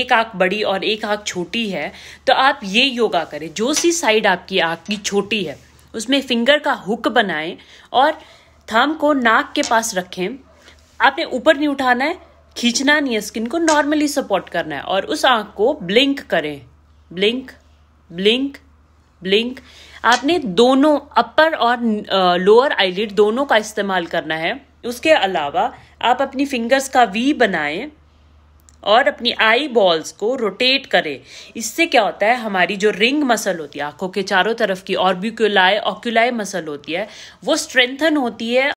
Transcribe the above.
एक आंख बड़ी और एक आंख छोटी है तो आप ये योगा करें जो सी साइड आपकी आंख की छोटी है उसमें फिंगर का हुक बनाएं और थम को नाक के पास रखें आपने ऊपर नहीं उठाना है खींचना नहीं है स्किन को नॉर्मली सपोर्ट करना है और उस आंख को ब्लिंक करें ब्लिंक ब्लिंक ब्लिंक आपने दोनों अपर और लोअर आईलिड दोनों का इस्तेमाल करना है उसके अलावा आप अपनी फिंगर्स का वी बनाएं और अपनी आई बॉल्स को रोटेट करें इससे क्या होता है हमारी जो रिंग मसल होती है आंखों के चारों तरफ की ऑर्बिकुलाई ऑक्यूलाई मसल होती है वो स्ट्रेंथन होती है